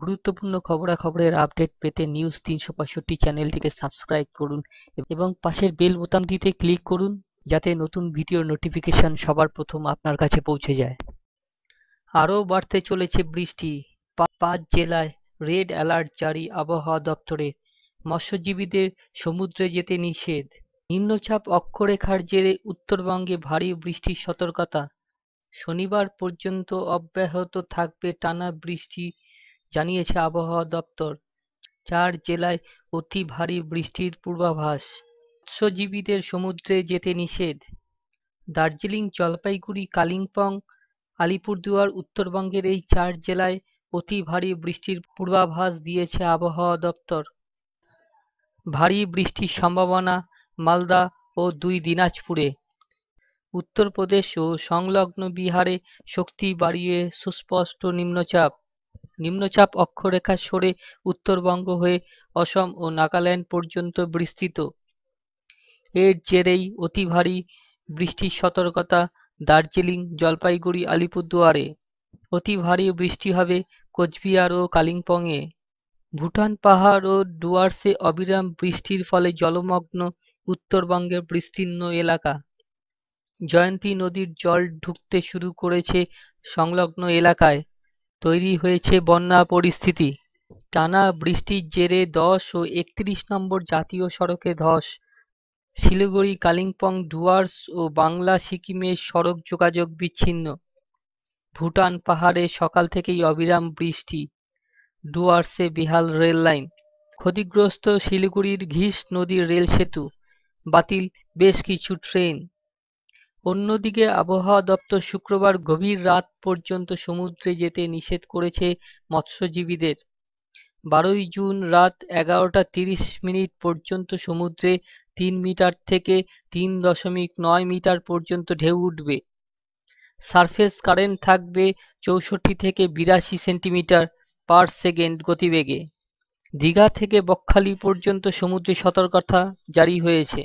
গুরুত্বপূর্ণ খবরাখবরের আপডেট পেতে নিউজ তিনশো পঁয়ষট্টি চ্যানেলটিকে সাবস্ক্রাইব করুন এবং পাশের বেল বোতামটিতে ক্লিক করুন যাতে নতুন ভিডিওর নোটিফিকেশান সবার প্রথম আপনার কাছে পৌঁছে যায় আরও বাড়তে চলেছে বৃষ্টি পাঁচ জেলায় রেড অ্যালার্ট জারি আবহাওয়া দপ্তরে মৎস্যজীবীদের সমুদ্রে যেতে নিষেধ নিম্নচাপ অক্ষরেখার জেরে উত্তরবঙ্গে ভারী বৃষ্টির সতর্কতা শনিবার পর্যন্ত অব্যাহত থাকবে টানা বৃষ্টি জানিয়েছে আবহাওয়া দপ্তর চার জেলায় অতি ভারী বৃষ্টির পূর্বাভাস মৎস্যজীবীদের সমুদ্রে যেতে নিষেধ দার্জিলিং জলপাইগুড়ি কালিম্পং আলিপুরদুয়ার উত্তরবঙ্গের এই চার জেলায় অতি ভারী বৃষ্টির পূর্বাভাস দিয়েছে আবহাওয়া দপ্তর ভারী বৃষ্টির সম্ভাবনা মালদা ও দুই দিনাজপুরে উত্তরপ্রদেশ ও সংলগ্ন বিহারে শক্তি বাড়িয়ে সুস্পষ্ট নিম্নচাপ নিম্নচাপ অক্ষরেখা সরে উত্তরবঙ্গ হয়ে অসম ও নাগাল্যান্ড পর্যন্ত বিস্তৃত এর জেরেই অতি ভারী বৃষ্টির সতর্কতা দার্জিলিং জলপাইগুড়ি আলিপুরদুয়ারে অতি ভারী বৃষ্টি হবে কোচবিহার ও কালিম্পংয়ে ভুটান পাহাড় ও ডুয়ার্সে অবিরাম বৃষ্টির ফলে জলমগ্ন উত্তরবঙ্গের বিস্তীর্ণ এলাকা জয়ন্তী নদীর জল ঢুকতে শুরু করেছে সংলগ্ন এলাকায় তৈরি হয়েছে বন্যা পরিস্থিতি, টানা বৃষ্টির জেরে দশ ও একত্রিশ নম্বর জাতীয় সড়কে ধস, শিলিগুড়ি, কালিম্পং, ডুয়ার্স ও বাংলা সিকিমের সড়ক যোগাযোগ বিচ্ছিন্ন। ভুটান পাহাড়ে সকাল থেকেই অবিরাম বৃষ্টি, ডুয়ার্সে বিহাল রেল লাইন, ক্ষতিগ্রস্ত শিলিগুড়ির ঘিস নদীর রেল সেতু, বাতিল বেশ কিছু ট্রেন। অন্যদিকে আবহাওয়া দপ্তর শুক্রবার গভীর রাত পর্যন্ত সমুদ্রে যেতে নিষেধ করেছে মৎস্যজীবীদের বারোই জুন রাত এগারোটা তিরিশ মিনিট পর্যন্ত সমুদ্রে তিন মিটার থেকে তিন দশমিক নয় মিটার পর্যন্ত ঢেউ উঠবে সারফেস কারেন্ট থাকবে চৌষট্টি থেকে বিরাশি সেন্টিমিটার পার সেকেন্ড গতিবেগে দীঘা থেকে বকখালি পর্যন্ত সমুদ্রে সতর্কতা জারি হয়েছে